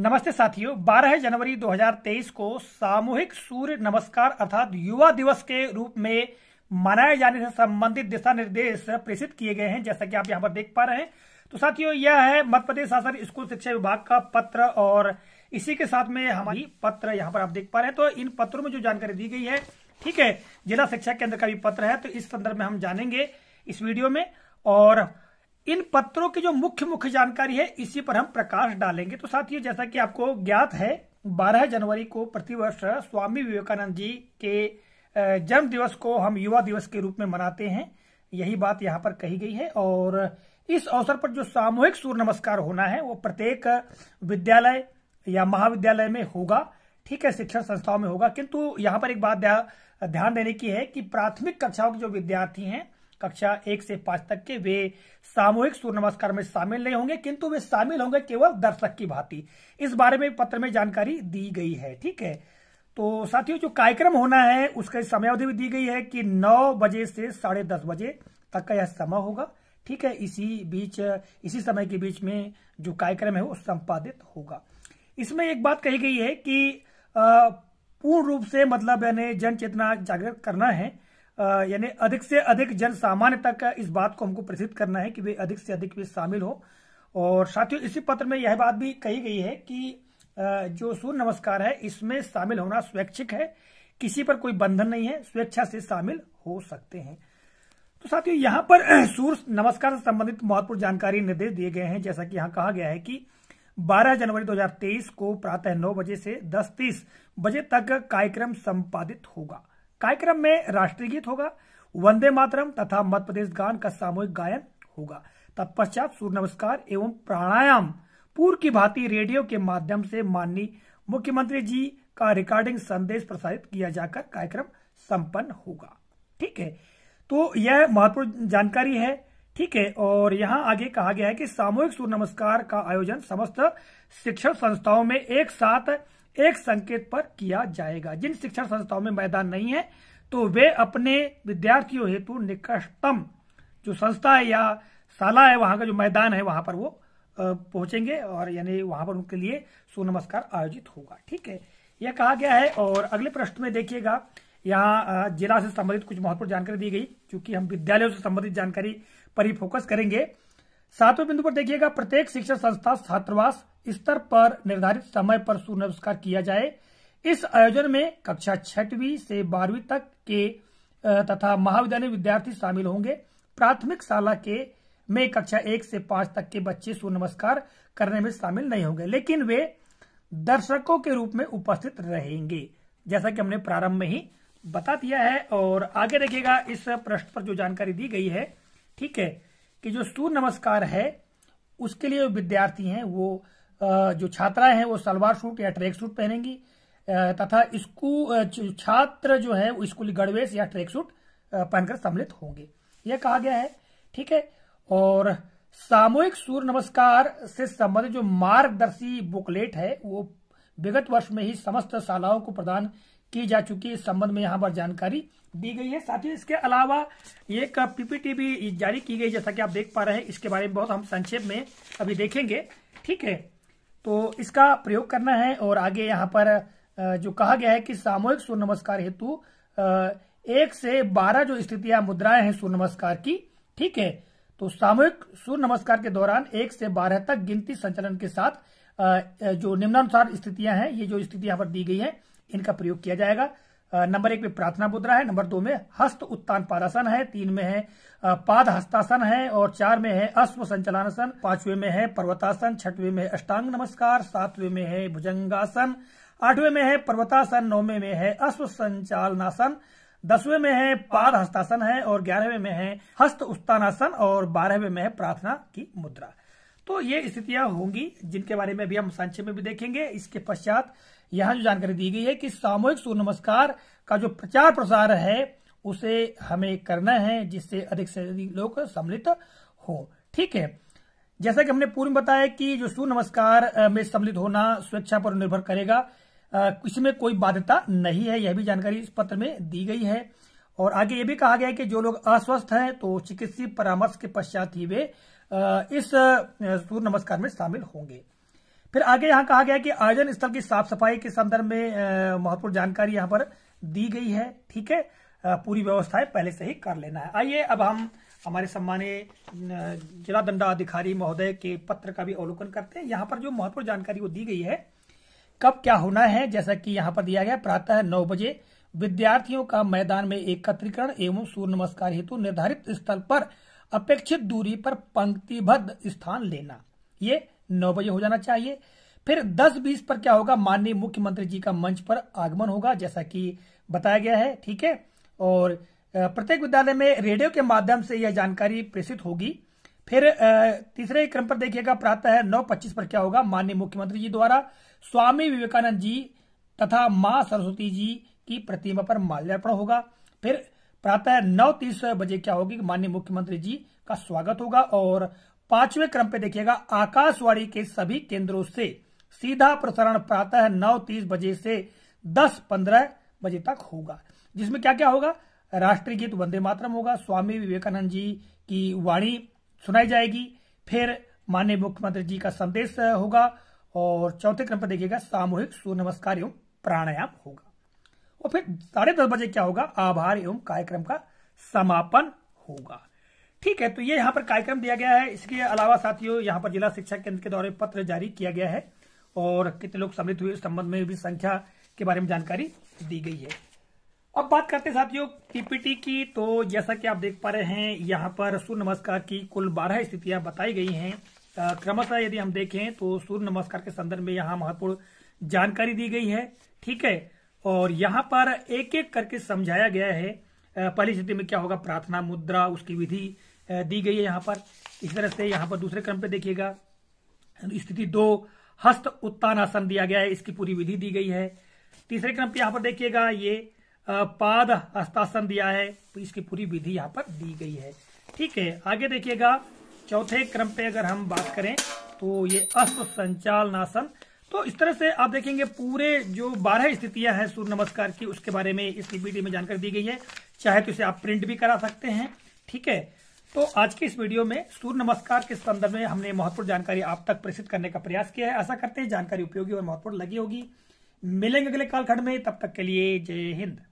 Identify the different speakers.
Speaker 1: नमस्ते साथियों 12 जनवरी 2023 को सामूहिक सूर्य नमस्कार अर्थात युवा दिवस के रूप में मनाए जाने से संबंधित दिशा निर्देश प्रेषित किए गए हैं जैसा कि आप यहां पर देख पा रहे हैं तो साथियों यह है मध्य प्रदेश शासन स्कूल शिक्षा विभाग का पत्र और इसी के साथ में हमारी पत्र यहाँ पर आप देख पा रहे हैं तो इन पत्रों में जो जानकारी दी गई है ठीक है जिला शिक्षा केंद्र का भी पत्र है तो इस संदर्भ में हम जानेंगे इस वीडियो में और इन पत्रों की जो मुख्य मुख्य जानकारी है इसी पर हम प्रकाश डालेंगे तो साथ ही जैसा कि आपको ज्ञात है 12 जनवरी को प्रतिवर्ष स्वामी विवेकानंद जी के जन्म दिवस को हम युवा दिवस के रूप में मनाते हैं यही बात यहाँ पर कही गई है और इस अवसर पर जो सामूहिक सूर्य नमस्कार होना है वो प्रत्येक विद्यालय या महाविद्यालय में होगा ठीक है शिक्षण संस्थाओं में होगा किंतु यहाँ पर एक बात ध्यान देने की है कि प्राथमिक कक्षाओं के जो विद्यार्थी हैं कक्षा एक से पांच तक के वे सामूहिक सूर्य नमस्कार में शामिल नहीं होंगे किंतु वे शामिल होंगे केवल दर्शक की भांति इस बारे में पत्र में जानकारी दी गई है ठीक है तो साथियों जो कार्यक्रम होना है उसका समयावधि भी दी गई है कि नौ बजे से साढ़े दस बजे तक का यह समय होगा ठीक है इसी बीच इसी समय के बीच में जो कार्यक्रम है वो संपादित होगा इसमें एक बात कही गई है कि पूर्ण रूप से मतलब यानी जन चेतना जागृत करना है यानी अधिक से अधिक जन सामान्य तक इस बात को हमको प्रसिद्ध करना है कि वे अधिक से अधिक वे शामिल हो और साथियों इसी पत्र में यह बात भी कही गई है कि जो सूर्य नमस्कार है इसमें शामिल होना स्वैच्छिक है किसी पर कोई बंधन नहीं है स्वेच्छा से शामिल हो सकते हैं तो साथियों यहां पर सूर्य नमस्कार से संबंधित महत्वपूर्ण जानकारी निर्देश दिए गए हैं जैसा कि यहां कहा गया है कि 12 जनवरी 2023 को प्रातः 9 बजे से 10:30 बजे तक कार्यक्रम संपादित होगा कार्यक्रम में राष्ट्रीय गीत होगा वंदे मातरम तथा मध्य प्रदेश गान का सामूहिक गायन होगा तत्पश्चात सूर्य नमस्कार एवं प्राणायाम पूर्व की भांति रेडियो के माध्यम से माननीय मुख्यमंत्री जी का रिकॉर्डिंग संदेश प्रसारित किया जाकर कार्यक्रम संपन्न होगा ठीक है तो यह महत्वपूर्ण जानकारी है ठीक है और यहाँ आगे कहा गया है कि सामूहिक सूर्य नमस्कार का आयोजन समस्त शिक्षण संस्थाओं में एक साथ एक संकेत पर किया जाएगा जिन शिक्षण संस्थाओं में मैदान नहीं है तो वे अपने विद्यार्थियों हेतु निकटतम जो संस्था है या शाला है वहां का जो मैदान है वहां पर वो पहुंचेंगे और यानी वहां पर उनके लिए सूर्य नमस्कार आयोजित होगा ठीक है यह कहा गया है और अगले प्रश्न में देखिएगा यहाँ जिला से संबंधित कुछ महत्वपूर्ण जानकारी दी गई क्योंकि हम विद्यालयों से संबंधित जानकारी पर ही फोकस करेंगे सातवें बिंदु पर देखिएगा प्रत्येक शिक्षण संस्था छात्रावास स्तर पर निर्धारित समय पर सूर्य नमस्कार किया जाए इस आयोजन में कक्षा छठवीं से बारहवीं तक के तथा महाविद्यालय विद्यार्थी शामिल होंगे प्राथमिक शाला के में कक्षा एक से पांच तक के बच्चे सूर्य नमस्कार करने में शामिल नहीं होंगे लेकिन वे दर्शकों के रूप में उपस्थित रहेंगे जैसा कि हमने प्रारंभ में ही बता दिया है और आगे देखिएगा इस प्रश्न पर जो जानकारी दी गई है ठीक है कि जो सूर्य नमस्कार है उसके लिए विद्यार्थी हैं वो जो छात्राएं हैं वो सलवार सूट या ट्रैक सूट पहनेंगी तथा स्कूल छात्र जो है वो स्कूली गणवेश या ट्रैक सूट पहनकर सम्मिलित होंगे यह कहा गया है ठीक है और सामूहिक सूर्य नमस्कार से संबंधित जो मार्गदर्शी बुकलेट है वो विगत वर्ष में ही समस्त शालाओं को प्रदान की जा चुकी है इस संबंध में यहाँ पर जानकारी दी गई है साथ ही इसके अलावा एक पीपीटी भी जारी की गई जैसा कि आप देख पा रहे हैं इसके बारे में बहुत हम संक्षेप में अभी देखेंगे ठीक है तो इसका प्रयोग करना है और आगे यहाँ पर जो कहा गया है कि सामूहिक सूर्य नमस्कार हेतु एक से बारह जो स्थितियां मुद्राएं हैं सूर्य नमस्कार की ठीक है तो सामूहिक सूर्य नमस्कार के दौरान एक से बारह तक गिनती संचालन के साथ जो निम्नानुसार स्थितियां हैं ये जो स्थिति यहां पर दी गई है इनका प्रयोग किया जाएगा नंबर एक में प्रार्थना मुद्रा है नंबर दो में हस्त उत्तान पारासन है तीन में है पाद हस्तासन है और चार में है अश्व संचलानासन पांचवे में है पर्वतासन छठवे में अष्टांग नमस्कार सातवें में है भुजंगासन आठवें में है पर्वतासन नौवे में है अश्व संचालनासन दसवें में है पाद हस्तासन है और ग्यारहवें में है हस्त उत्तानासन और बारहवें में है प्रार्थना की मुद्रा तो ये स्थितियां होंगी जिनके बारे में भी हम संक्षेप में भी देखेंगे इसके पश्चात यहां जो जानकारी दी गई है कि सामूहिक सूर्य नमस्कार का जो प्रचार प्रसार है उसे हमें करना है जिससे अधिक से अधिक लोग सम्मिलित हो ठीक है जैसा कि हमने पूर्व बताया कि जो सूर्य नमस्कार में सम्मिलित होना स्वेच्छा पर निर्भर करेगा इसमें कोई बाध्यता नहीं है यह भी जानकारी इस पत्र में दी गई है और आगे ये भी कहा गया है कि जो लोग अस्वस्थ हैं तो चिकित्सीय परामर्श के पश्चात ही वे इस सूर्य नमस्कार में शामिल होंगे फिर आगे यहाँ कहा गया कि आयोजन स्थल की साफ सफाई के संदर्भ में महत्वपूर्ण जानकारी यहाँ पर दी गई है ठीक है पूरी व्यवस्थाएं पहले से ही कर लेना है आइए अब हम हमारे सम्मान्य जिला दंडाधिकारी महोदय के पत्र का भी अवलोकन करते हैं यहाँ पर जो महत्वपूर्ण जानकारी वो दी गई है कब क्या होना है जैसा कि यहाँ पर दिया गया प्रातः नौ बजे विद्यार्थियों का मैदान में एकत्रीकरण एवं सूर्य नमस्कार हेतु निर्धारित स्थल पर अपेक्षित दूरी पर पंक्तिबद्ध स्थान लेना ये नौ बजे हो जाना चाहिए फिर 10-20 पर क्या होगा माननीय मुख्यमंत्री जी का मंच पर आगमन होगा जैसा कि बताया गया है ठीक है और प्रत्येक विद्यालय में रेडियो के माध्यम से यह जानकारी प्रेषित होगी फिर तीसरे क्रम पर देखिएगा प्रातः नौ पच्चीस पर क्या होगा माननीय मुख्यमंत्री जी द्वारा स्वामी विवेकानंद जी तथा माँ सरस्वती जी की प्रतिमा पर माल्यार्पण होगा फिर प्रातः नौ तीस बजे क्या होगी माननीय मुख्यमंत्री जी का स्वागत होगा और पांचवें क्रम पे देखिएगा आकाशवाणी के सभी केंद्रों से सीधा प्रसारण प्रातः नौ तीस बजे से दस पंद्रह बजे तक होगा जिसमें क्या क्या होगा राष्ट्रीय गीत वंदे मातरम होगा स्वामी विवेकानंद जी की वाणी सुनाई जाएगी फिर माननीय मुख्यमंत्री जी का संदेश होगा और चौथे क्रम पर देखिएगा सामूहिक सूर्य नमस्कार एवं प्राणायाम होगा और तो फिर साढ़े दस बजे क्या होगा आभार एवं कार्यक्रम का समापन होगा ठीक है तो ये यहाँ पर कार्यक्रम दिया गया है इसके अलावा साथियों यहाँ पर जिला शिक्षा केंद्र के द्वारा पत्र जारी किया गया है और कितने लोग सम्मिलित हुए इस संबंध में भी संख्या के बारे में जानकारी दी गई है अब बात करते हैं साथियों पीपीटी की तो जैसा कि आप देख पा रहे हैं यहाँ पर सूर्य नमस्कार की कुल बारह स्थितियां बताई गई हैं क्रमशः यदि हम देखें तो सूर्य नमस्कार के संदर्भ में यहाँ महत्वपूर्ण जानकारी दी गई है ठीक है और यहां पर एक एक करके समझाया गया है पहली स्थिति में क्या होगा प्रार्थना मुद्रा उसकी विधि दी गई है यहाँ पर इस तरह से यहाँ पर दूसरे क्रम पे देखिएगा स्थिति दो हस्त उत्तान आसन दिया गया है इसकी पूरी विधि दी गई है तीसरे क्रम पे यहाँ पर देखिएगा ये पाद हस्तासन दिया है तो इसकी पूरी विधि यहाँ पर दी गई है ठीक है आगे देखिएगा चौथे क्रम पे अगर हम बात करें तो ये अस्त संचालनासन तो इस तरह से आप देखेंगे पूरे जो बारह स्थितियां हैं सूर्य नमस्कार की उसके बारे में इस पीपीटी में जानकारी दी गई है चाहे तो इसे आप प्रिंट भी करा सकते हैं ठीक है तो आज की इस वीडियो में सूर्य नमस्कार के संदर्भ में हमने महत्वपूर्ण जानकारी आप तक प्रेषित करने का प्रयास किया है ऐसा करते हैं जानकारी उपयोगी और महत्वपूर्ण लगी होगी मिलेंगे अगले कालखंड में तब तक के लिए जय हिंद